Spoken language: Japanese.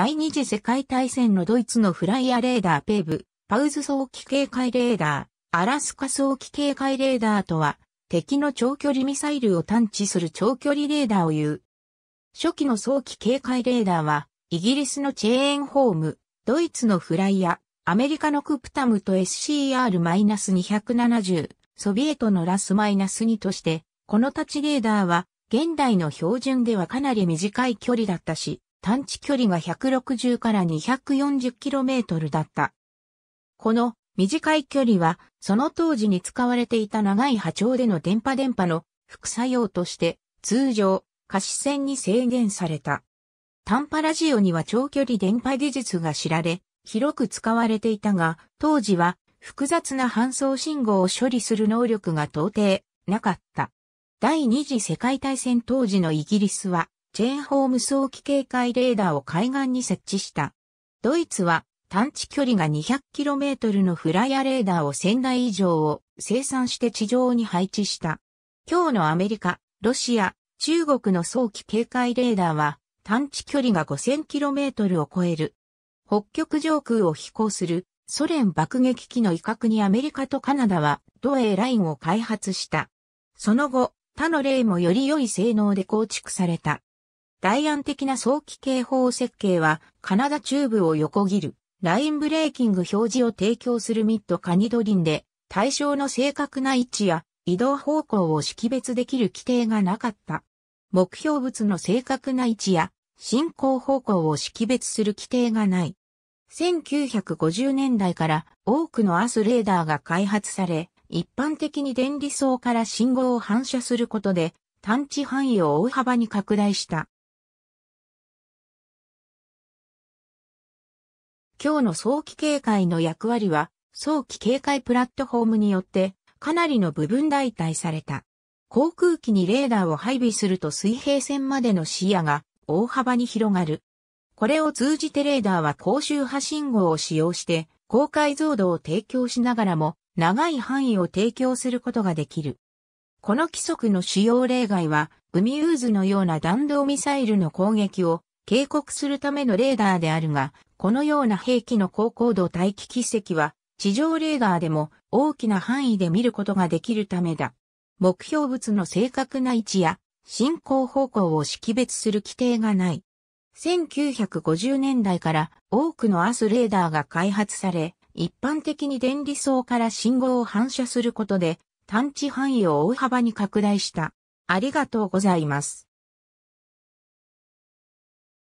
第二次世界大戦のドイツのフライヤーレーダーペーブ、パウズ早期警戒レーダー、アラスカ早期警戒レーダーとは、敵の長距離ミサイルを探知する長距離レーダーを言う。初期の早期警戒レーダーは、イギリスのチェーンホーム、ドイツのフライヤ、ー、アメリカのクプタムと SCR-270、ソビエトのラス -2 として、この立ちレーダーは、現代の標準ではかなり短い距離だったし、探知距離が160から 240km だった。この短い距離は、その当時に使われていた長い波長での電波電波の副作用として、通常、可視線に制限された。短波ラジオには長距離電波技術が知られ、広く使われていたが、当時は複雑な搬送信号を処理する能力が到底なかった。第二次世界大戦当時のイギリスは、チェーンホーム早期警戒レーダーを海岸に設置した。ドイツは探知距離が 200km のフライヤレーダーを1000台以上を生産して地上に配置した。今日のアメリカ、ロシア、中国の早期警戒レーダーは探知距離が 5000km を超える。北極上空を飛行するソ連爆撃機の威嚇にアメリカとカナダは同 A ラインを開発した。その後、他の例もより良い性能で構築された。大案的な早期警報設計は、カナダ中部を横切る、ラインブレーキング表示を提供するミッドカニドリンで、対象の正確な位置や移動方向を識別できる規定がなかった。目標物の正確な位置や進行方向を識別する規定がない。1950年代から多くのアスレーダーが開発され、一般的に電離層から信号を反射することで、探知範囲を大幅に拡大した。今日の早期警戒の役割は、早期警戒プラットフォームによって、かなりの部分代替された。航空機にレーダーを配備すると水平線までの視野が大幅に広がる。これを通じてレーダーは高周波信号を使用して、高解像度を提供しながらも、長い範囲を提供することができる。この規則の主要例外は、海ウーズのような弾道ミサイルの攻撃を警告するためのレーダーであるが、このような兵器の高高度待機軌跡は、地上レーダーでも大きな範囲で見ることができるためだ。目標物の正確な位置や進行方向を識別する規定がない。1950年代から多くのアスレーダーが開発され、一般的に電離層から信号を反射することで、探知範囲を大幅に拡大した。ありがとうございます。